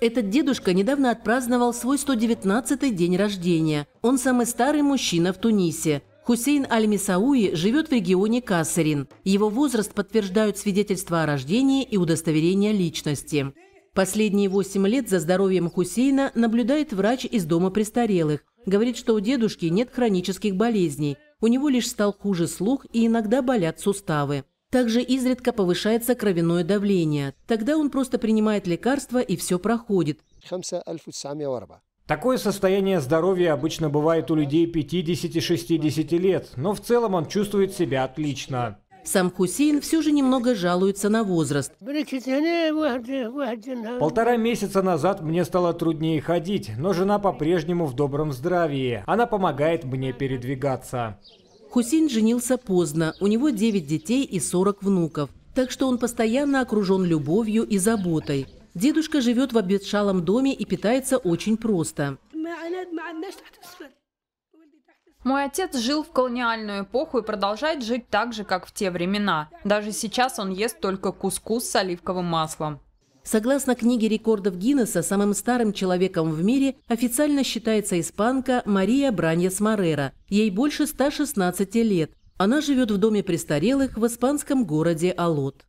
Этот дедушка недавно отпраздновал свой 119-й день рождения. Он самый старый мужчина в Тунисе. Хусейн Аль-Мисауи живет в регионе Кассерин. Его возраст подтверждают свидетельства о рождении и удостоверение личности. Последние 8 лет за здоровьем Хусейна наблюдает врач из дома престарелых. Говорит, что у дедушки нет хронических болезней. У него лишь стал хуже слух и иногда болят суставы. Также изредка повышается кровяное давление. Тогда он просто принимает лекарства и все проходит. Такое состояние здоровья обычно бывает у людей 50-60 лет, но в целом он чувствует себя отлично. Сам Хусейн все же немного жалуется на возраст. Полтора месяца назад мне стало труднее ходить, но жена по-прежнему в добром здравии. Она помогает мне передвигаться. Хусейн женился поздно, у него 9 детей и 40 внуков, так что он постоянно окружен любовью и заботой. Дедушка живет в обветшалом доме и питается очень просто. Мой отец жил в колониальную эпоху и продолжает жить так же, как в те времена. Даже сейчас он ест только кускус с оливковым маслом. Согласно книге рекордов Гиннесса, самым старым человеком в мире официально считается испанка Мария Браньес Морера. Ей больше 116 лет. Она живет в доме престарелых в испанском городе Алот.